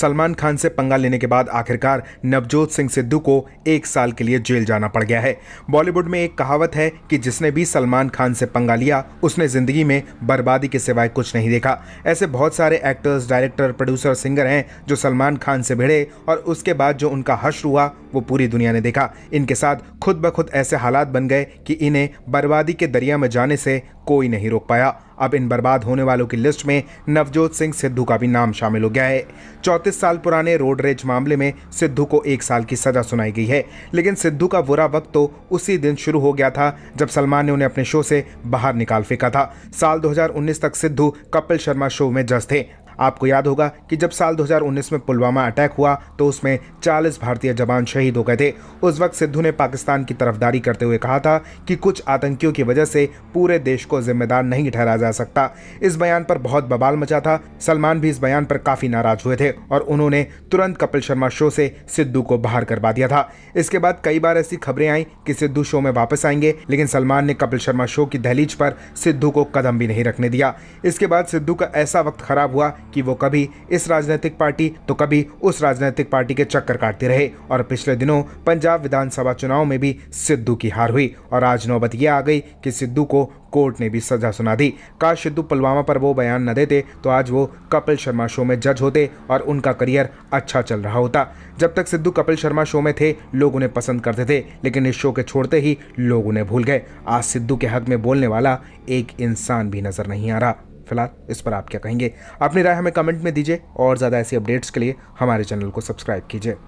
सलमान खान से पंगा लेने के बाद आखिरकार नवजोत सिंह सिद्धू को एक साल के लिए जेल जाना पड़ गया है बॉलीवुड में एक कहावत है कि जिसने भी सलमान खान से पंगा लिया उसने जिंदगी में बर्बादी के सिवाय कुछ नहीं देखा ऐसे बहुत सारे एक्टर्स डायरेक्टर प्रोड्यूसर सिंगर हैं जो सलमान खान से भिड़े और उसके बाद जो उनका हश हुआ वो पूरी दुनिया ने देखा इनके साथ खुद ब खुद ऐसे हालात बन गए कि इन्हें बर्बादी के दरिया में जाने से कोई नहीं रोक पाया अब इन बर्बाद होने वालों की लिस्ट में नवजोत सिंह सिद्धू का भी नाम शामिल हो गया है चौंतीस साल पुराने रोड मामले में सिद्धू को एक साल की सजा सुनाई गई है लेकिन सिद्धू का बुरा वक्त तो उसी दिन शुरू हो गया था जब सलमान ने उन्हें अपने शो से बाहर निकाल फेंका था साल 2019 तक सिद्धू कपिल शर्मा शो में जज थे आपको याद होगा कि जब साल 2019 में पुलवामा अटैक हुआ तो उसमें 40 भारतीय जवान शहीद हो गए थे उस वक्त सिद्धू ने पाकिस्तान की तरफदारी करते हुए कहा था कि कुछ आतंकियों की वजह से पूरे देश को जिम्मेदार नहीं ठहरा जा सकता इस बयान पर बहुत बबाल मचा था सलमान भी इस बयान पर काफी नाराज हुए थे और उन्होंने तुरंत कपिल शर्मा शो से सिद्धू को बाहर करवा दिया था इसके बाद कई बार ऐसी खबरें आई कि सिद्धू शो में वापस आएंगे लेकिन सलमान ने कपिल शर्मा शो की दहलीज पर सिद्धू को कदम भी नहीं रखने दिया इसके बाद सिद्धू का ऐसा वक्त खराब हुआ कि वो कभी इस राजनीतिक पार्टी तो कभी उस राजनीतिक पार्टी के चक्कर काटते रहे और पिछले दिनों पंजाब विधानसभा चुनाव में भी सिद्धू की हार हुई और आज नौबत यह आ गई कि सिद्धू को कोर्ट ने भी सजा सुना दी काश सिद्धू पुलवामा पर वो बयान न देते तो आज वो कपिल शर्मा शो में जज होते और उनका करियर अच्छा चल रहा होता जब तक सिद्धू कपिल शर्मा शो में थे लोग उन्हें पसंद करते थे लेकिन इस शो के छोड़ते ही लोग उन्हें भूल गए आज सिद्धू के हक में बोलने वाला एक इंसान भी नजर नहीं आ रहा फिलहाल इस पर आप क्या कहेंगे अपनी राय हमें कमेंट में दीजिए और ज़्यादा ऐसी अपडेट्स के लिए हमारे चैनल को सब्सक्राइब कीजिए